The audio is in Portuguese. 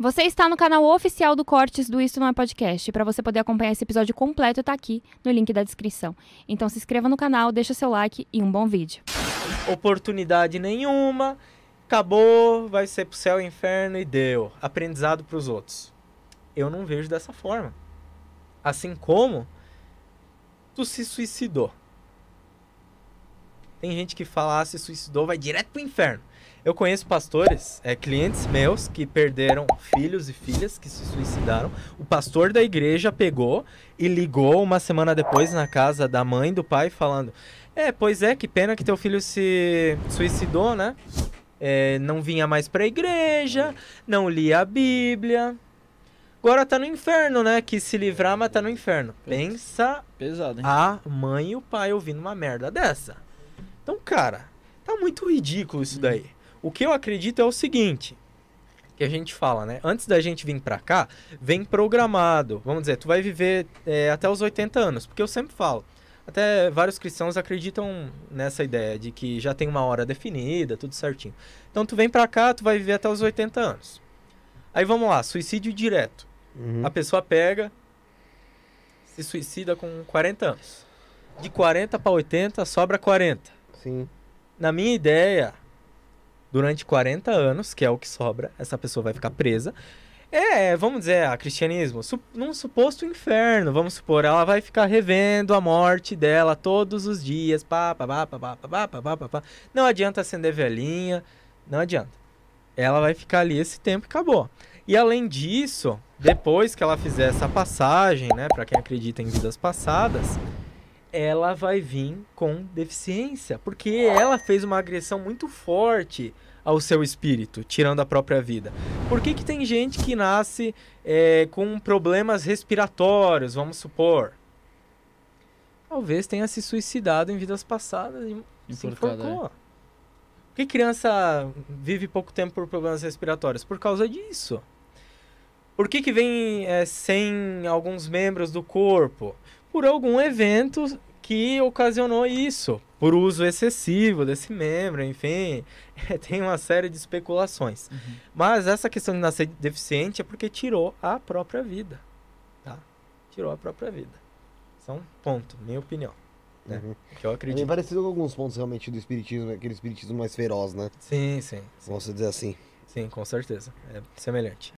Você está no canal oficial do Cortes do Isso Não É Podcast. Para você poder acompanhar esse episódio completo, está aqui no link da descrição. Então se inscreva no canal, deixa seu like e um bom vídeo. Oportunidade nenhuma, acabou, vai ser pro céu e inferno e deu. Aprendizado para os outros. Eu não vejo dessa forma. Assim como tu se suicidou. Tem gente que fala, ah, se suicidou, vai direto pro inferno. Eu conheço pastores, é, clientes meus que perderam filhos e filhas que se suicidaram. O pastor da igreja pegou e ligou uma semana depois na casa da mãe do pai falando: É, pois é, que pena que teu filho se suicidou, né? É, não vinha mais pra igreja, não lia a Bíblia. Agora tá no inferno, né? Que se livrar, mas tá no inferno. Pensa Pesado, hein? a mãe e o pai ouvindo uma merda dessa. Então, cara, tá muito ridículo isso daí. O que eu acredito é o seguinte, que a gente fala, né? Antes da gente vir para cá, vem programado. Vamos dizer, tu vai viver é, até os 80 anos, porque eu sempre falo. Até vários cristãos acreditam nessa ideia de que já tem uma hora definida, tudo certinho. Então tu vem para cá, tu vai viver até os 80 anos. Aí vamos lá, suicídio direto. Uhum. A pessoa pega, se suicida com 40 anos. De 40 para 80, sobra 40. Sim. Na minha ideia, durante 40 anos, que é o que sobra, essa pessoa vai ficar presa. É, vamos dizer, a cristianismo, su num suposto inferno, vamos supor, ela vai ficar revendo a morte dela todos os dias, pá, pá, pá, pá, pá, pá, pá, pá, pá. Não adianta acender velhinha, não adianta. Ela vai ficar ali esse tempo e acabou. E além disso, depois que ela fizer essa passagem, né, para quem acredita em vidas passadas, ela vai vir com deficiência, porque ela fez uma agressão muito forte ao seu espírito, tirando a própria vida. Por que, que tem gente que nasce é, com problemas respiratórios, vamos supor? Talvez tenha se suicidado em vidas passadas e Enforcada, se enforcou. É. Por que criança vive pouco tempo por problemas respiratórios? Por causa disso. Por que, que vem é, sem alguns membros do corpo? por algum evento que ocasionou isso, por uso excessivo desse membro, enfim, é, tem uma série de especulações. Uhum. Mas essa questão de nascer deficiente é porque tirou a própria vida, tá? Tirou a própria vida. São então, ponto, minha opinião. Né? Uhum. É que eu é acredito. É parecido com alguns pontos realmente do espiritismo, aquele espiritismo mais feroz, né? Sim, sim. sim. Posso dizer assim. Sim, com certeza. É semelhante.